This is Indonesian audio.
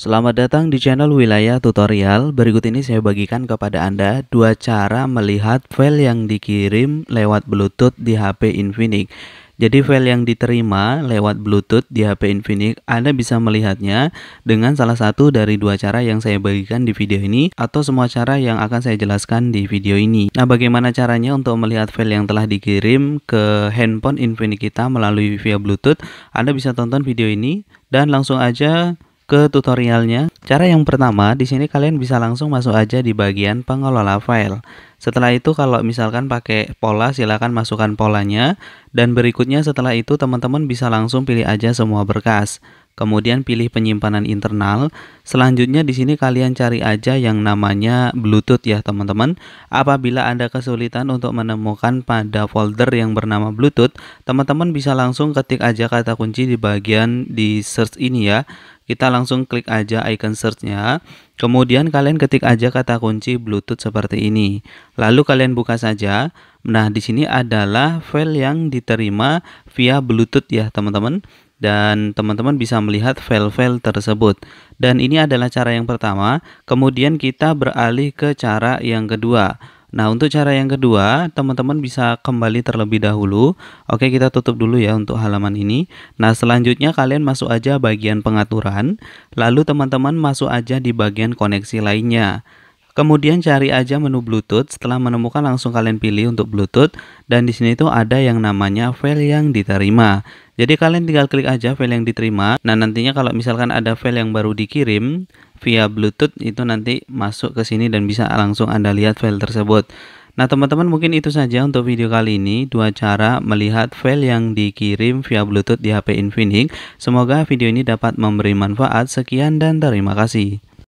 Selamat datang di channel Wilayah Tutorial. Berikut ini saya bagikan kepada Anda dua cara melihat file yang dikirim lewat Bluetooth di HP Infinix. Jadi file yang diterima lewat Bluetooth di HP Infinix, Anda bisa melihatnya dengan salah satu dari dua cara yang saya bagikan di video ini atau semua cara yang akan saya jelaskan di video ini. Nah, bagaimana caranya untuk melihat file yang telah dikirim ke handphone Infinix kita melalui via Bluetooth? Anda bisa tonton video ini dan langsung aja ke tutorialnya. Cara yang pertama, di sini kalian bisa langsung masuk aja di bagian pengelola file. Setelah itu kalau misalkan pakai pola silakan masukkan polanya dan berikutnya setelah itu teman-teman bisa langsung pilih aja semua berkas. Kemudian pilih penyimpanan internal. Selanjutnya di sini kalian cari aja yang namanya Bluetooth ya teman-teman. Apabila Anda kesulitan untuk menemukan pada folder yang bernama Bluetooth, teman-teman bisa langsung ketik aja kata kunci di bagian di search ini ya kita langsung klik aja icon searchnya kemudian kalian ketik aja kata kunci bluetooth seperti ini lalu kalian buka saja nah di sini adalah file yang diterima via bluetooth ya teman-teman dan teman-teman bisa melihat file-file tersebut dan ini adalah cara yang pertama kemudian kita beralih ke cara yang kedua Nah, untuk cara yang kedua, teman-teman bisa kembali terlebih dahulu. Oke, kita tutup dulu ya untuk halaman ini. Nah, selanjutnya kalian masuk aja bagian pengaturan, lalu teman-teman masuk aja di bagian koneksi lainnya. Kemudian cari aja menu Bluetooth. Setelah menemukan langsung kalian pilih untuk Bluetooth dan di sini tuh ada yang namanya file yang diterima. Jadi kalian tinggal klik aja file yang diterima. Nah, nantinya kalau misalkan ada file yang baru dikirim, via Bluetooth itu nanti masuk ke sini dan bisa langsung Anda lihat file tersebut. Nah teman-teman mungkin itu saja untuk video kali ini dua cara melihat file yang dikirim via bluetooth di HP Infinix. Semoga video ini dapat memberi manfaat. Sekian dan terima kasih.